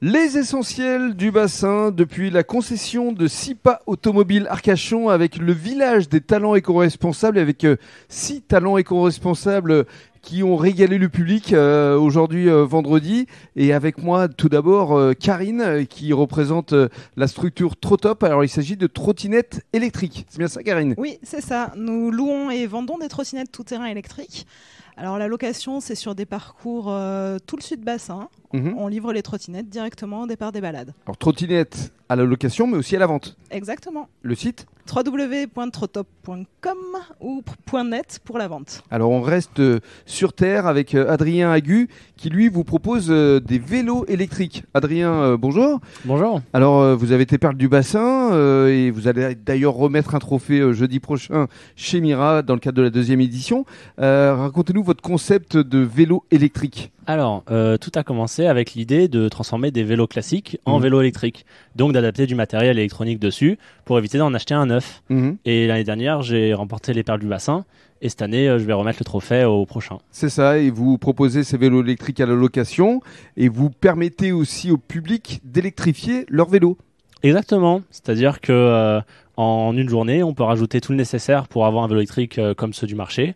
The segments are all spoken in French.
Les essentiels du bassin depuis la concession de SIPA Automobile Arcachon avec le village des talents éco-responsables avec euh, six talents éco-responsables qui ont régalé le public euh, aujourd'hui euh, vendredi et avec moi tout d'abord Karine qui représente la structure Trotop. Alors il s'agit de trottinettes électriques. C'est bien ça Karine Oui, c'est ça. Nous louons et vendons des trottinettes tout terrain électriques. Alors la location, c'est sur des parcours euh, tout le sud bassin. Mhm. On livre les trottinettes directement au départ des balades. Alors trottinettes à la location, mais aussi à la vente. Exactement. Le site www.trotop.com ou .net pour la vente. Alors on reste euh, sur Terre avec euh, Adrien Agu qui lui vous propose euh, des vélos électriques. Adrien, bonjour. Bonjour. Alors vous avez été perle du bassin et vous allez d'ailleurs remettre un trophée jeudi prochain chez Mira dans le cadre de la deuxième édition. Racontez-nous votre concept de vélo électrique. Alors, euh, tout a commencé avec l'idée de transformer des vélos classiques en mhm. vélos électriques, donc d'adapter du matériel électronique dessus pour éviter d'en acheter un neuf. Mhm. Et l'année dernière, j'ai remporté les perles du bassin. Et cette année, euh, je vais remettre le trophée au prochain. C'est ça, et vous proposez ces vélos électriques à la location, et vous permettez aussi au public d'électrifier leurs vélos. Exactement, c'est-à-dire que euh, en une journée, on peut rajouter tout le nécessaire pour avoir un vélo électrique comme ceux du marché,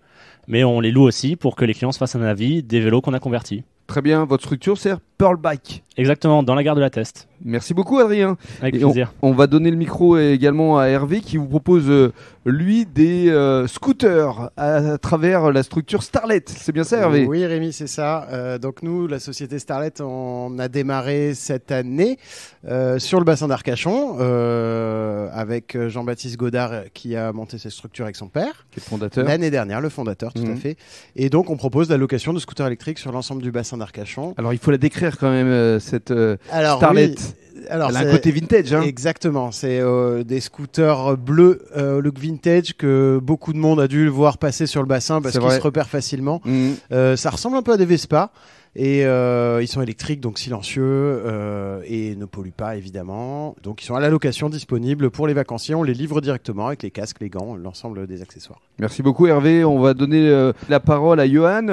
mais on les loue aussi pour que les clients se fassent un avis des vélos qu'on a convertis. Très bien, votre structure, sert Pearl Bike. Exactement, dans la gare de la Teste. Merci beaucoup Adrien. Avec plaisir. On, va donner le micro également à Hervé qui vous propose euh, lui des euh, scooters à, travers la structure Starlet. C'est bien ça Hervé Oui Rémi, c'est ça. Euh, donc nous, la société Starlet, on a démarré cette année sur le bassin d'Arcachon avec Jean-Baptiste Godard qui a monté cette structure avec son père. Qui est fondateur. L'année dernière, le fondateur, tout à mhm. fait. Et donc on propose la location de scooters électriques sur l'ensemble du bassin d'Arcachon. Alors il faut la décrire quand même cette Starlet alors, un côté vintage. Hein. Exactement. C'est euh, des scooters euh, bleus euh, look vintage que beaucoup de monde a dû voir passer sur le bassin parce qu'ils se repèrent facilement. Mmh. ça ressemble un peu à des Vespa. Et ils sont électriques, donc silencieux et ne polluent pas évidemment. Donc ils sont à la location disponible pour les vacanciers. On les livre directement avec les casques, les gants, l'ensemble des accessoires. Merci beaucoup Hervé. On va donner la parole à Johan.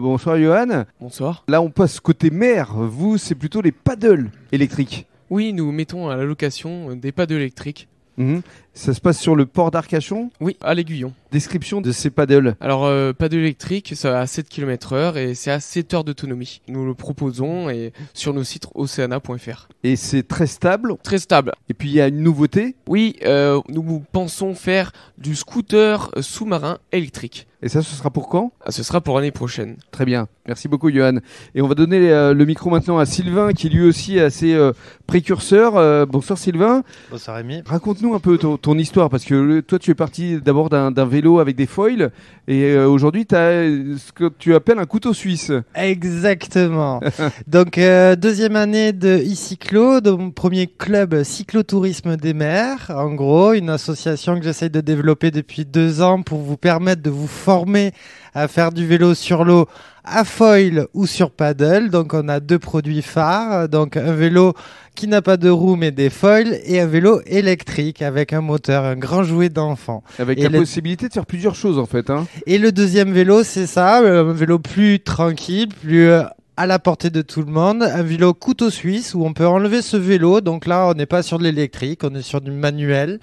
bonsoir Johan. Bonsoir. Là on passe côté mer. Vous c'est plutôt les paddles électriques. Oui, nous mettons à la location euh, des pads électriques. Mhm. Ça se passe sur le port d'Arcachon Oui, à l'aiguillon. Description de ces paddles. Alors, euh, paddle électrique, ça va à 7 km heure et c'est à 7 heures d'autonomie. Nous le proposons et sur nos sites oceana.fr. Et c'est très stable Très stable. Et puis, il y a une nouveauté Oui, euh, nous pensons faire du scooter sous-marin électrique. Et ça, ce sera pour quand ah, Ce sera pour l'année prochaine. Très bien. Merci beaucoup, Johan. Et on va donner euh, le micro maintenant à Sylvain, qui lui aussi est assez euh, précurseur. bonsoir, Sylvain. Bonsoir, Rémi. Raconte-nous un peu ton histoire parce que toi tu es parti d'abord d'un vélo avec des foils et euh, aujourd'hui tu as euh, ce que tu appelles un couteau suisse. Exactement. donc euh, deuxième année de e-cyclo, de mon premier club cyclotourisme des mers. En gros, une association que j'essaye de développer depuis deux ans pour vous permettre de vous former à faire du vélo sur l'eau à foil ou sur paddle. Donc on a deux produits phares, donc un vélo qui n'a pas de roue mais des foils et un vélo électrique avec un moteur, un grand jouet d'enfant. Avec la possibilité de faire plusieurs choses en fait. Hein. Et le deuxième vélo, c'est ça, euh, un vélo plus tranquille, plus euh, à la portée de tout le monde, un vélo couteau suisse où on peut enlever ce vélo. Donc là, on n'est pas sur de l'électrique, on est sur du manuel.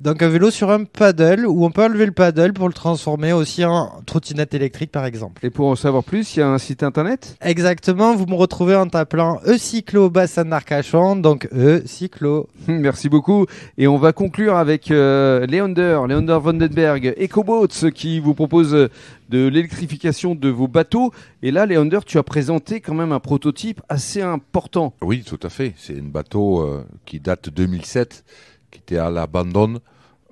Donc un vélo sur un paddle où on peut enlever le paddle pour le transformer aussi en trottinette électrique par exemple. Et pour en savoir plus, il y a un site internet Exactement, vous me retrouvez en tapant E-Cyclo Bassin d'Arcachon, donc E-Cyclo. Merci beaucoup. Et on va conclure avec euh, Leander, Leander Vandenberg, EcoBoats qui vous propose de l'électrification de vos bateaux. Et là, Leander, tu as présenté quand même un prototype assez important. Oui, tout à fait. C'est un bateau euh, qui date 2007, qui était à l'abandon.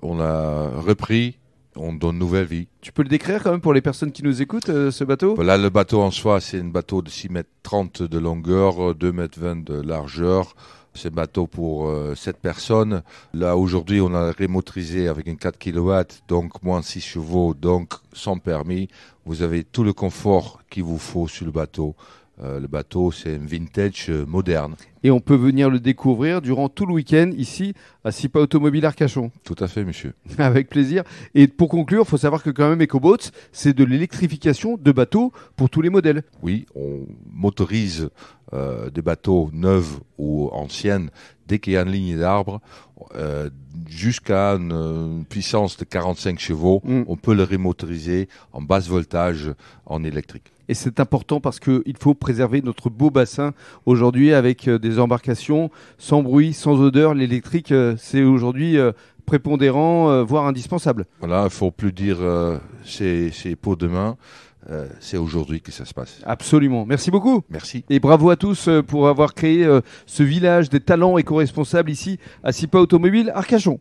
On l'a repris, on donne nouvelle vie. Tu peux le décrire quand même pour les personnes qui nous écoutent, euh, ce bateau Là, le bateau en soi, c'est un bateau de 6 mètres 30 de longueur, 2 mètres 20 de largeur. C'est bateau pour 7 euh, personnes. Là, aujourd'hui, on a rémotorisé avec une 4 kW, donc moins 6 chevaux, donc sans permis. Vous avez tout le confort qu'il vous faut sur le bateau. Euh, le bateau, c'est un vintage euh, moderne. Et on peut venir le découvrir durant tout le week-end ici à Sipa Automobile Arcachon. Tout à fait, monsieur. Avec plaisir. Et pour conclure, il faut savoir que quand même EcoBoats, c'est de l'électrification de bateaux pour tous les modèles. Oui, on motorise euh, des bateaux neufs ou anciennes, dès qu'il y a une ligne d'arbres euh, jusqu'à une, puissance de 45 chevaux, mm. on peut le remotoriser en basse voltage en électrique. Et c'est important parce qu'il faut préserver notre beau bassin aujourd'hui avec euh, des embarcations sans bruit, sans odeur. L'électrique, c'est aujourd'hui prépondérant, euh, voire indispensable. Voilà, il ne faut plus dire euh, c'est pour demain. Euh, c'est aujourd'hui que ça se passe. Absolument. Merci beaucoup. Merci. Et bravo à tous pour avoir créé ce village des talents éco-responsables ici à SIPA Automobile Arcachon.